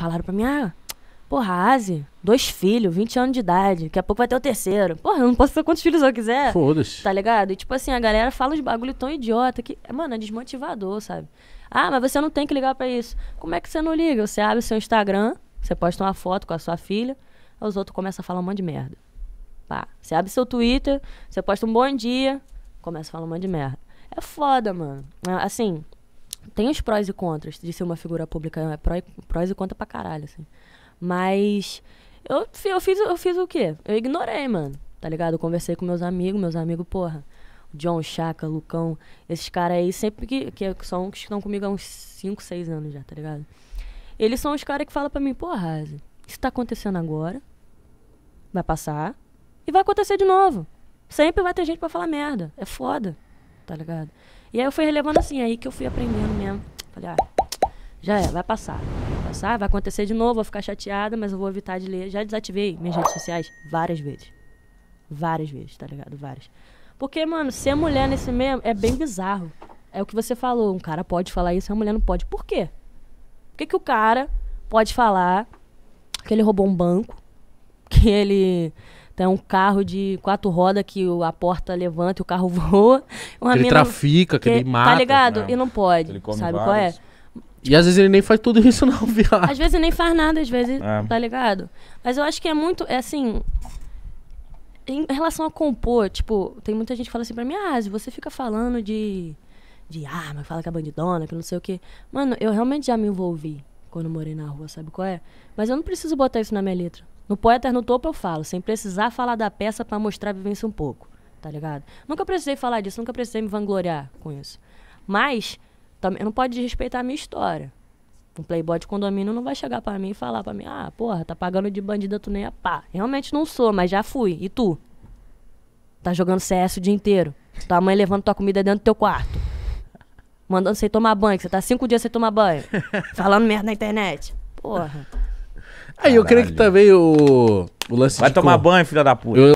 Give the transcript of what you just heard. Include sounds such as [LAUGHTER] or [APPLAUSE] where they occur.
falaram pra mim, ah, porra, Asi, dois filhos, 20 anos de idade, daqui a pouco vai ter o terceiro. Porra, eu não posso ter quantos filhos eu quiser. Foda-se. Tá ligado? E tipo assim, a galera fala uns bagulho tão idiota que, mano, é desmotivador, sabe? Ah, mas você não tem que ligar para isso. Como é que você não liga? Você abre o seu Instagram, você posta uma foto com a sua filha, aí os outros começam a falar um monte de merda. Pá. Você abre seu Twitter, você posta um bom dia, começa a falar um monte de merda. É foda, mano. Assim, tem os prós e contras de ser uma figura pública, é pró e, prós e contra pra caralho, assim. Mas eu, eu, fiz, eu fiz o quê? Eu ignorei, mano, tá ligado? Eu conversei com meus amigos, meus amigos, porra, John, Chaka, Lucão, esses caras aí, sempre que, que é, são que estão comigo há uns 5, 6 anos já, tá ligado? Eles são os caras que falam pra mim, porra, isso tá acontecendo agora, vai passar e vai acontecer de novo. Sempre vai ter gente pra falar merda, é foda tá ligado? E aí eu fui relevando assim, aí que eu fui aprendendo mesmo. Falei, ah, já é, vai passar. Vai passar, vai acontecer de novo, vou ficar chateada, mas eu vou evitar de ler. Já desativei minhas redes sociais várias vezes. Várias vezes, tá ligado? Várias. Porque, mano, ser mulher nesse meio é bem bizarro. É o que você falou, um cara pode falar isso, a mulher não pode. Por quê? Por que, que o cara pode falar que ele roubou um banco, que ele então, um carro de quatro rodas que a porta levanta e o carro [LAUGHS] voa. Uma ele trafica, que, que ele mata. Tá ligado? Né? E não pode. Ele come sabe vários. qual é? E às vezes ele nem faz tudo isso, não, [LAUGHS] viado. Às vezes ele nem faz nada, às vezes, é. tá ligado? Mas eu acho que é muito. É assim. Em relação a compor, tipo, tem muita gente que fala assim pra mim, ah, você fica falando de. de arma, fala que é bandidona, que não sei o quê. Mano, eu realmente já me envolvi quando morei na rua, sabe qual é? Mas eu não preciso botar isso na minha letra. No Poetas no Topo eu falo, sem precisar falar da peça para mostrar a vivência um pouco, tá ligado? Nunca precisei falar disso, nunca precisei me vangloriar com isso. Mas, também não pode desrespeitar a minha história. Um playboy de condomínio não vai chegar para mim e falar para mim, ah, porra, tá pagando de bandida, tu nem é pá. Realmente não sou, mas já fui. E tu? Tá jogando CS o dia inteiro. Tua mãe levando tua comida dentro do teu quarto. Mandando você tomar banho, que você tá cinco dias sem tomar banho. [LAUGHS] Falando merda na internet. Porra. Aí eu creio que também o, o lance Vai de tomar cor- banho, filha da puta. Eu-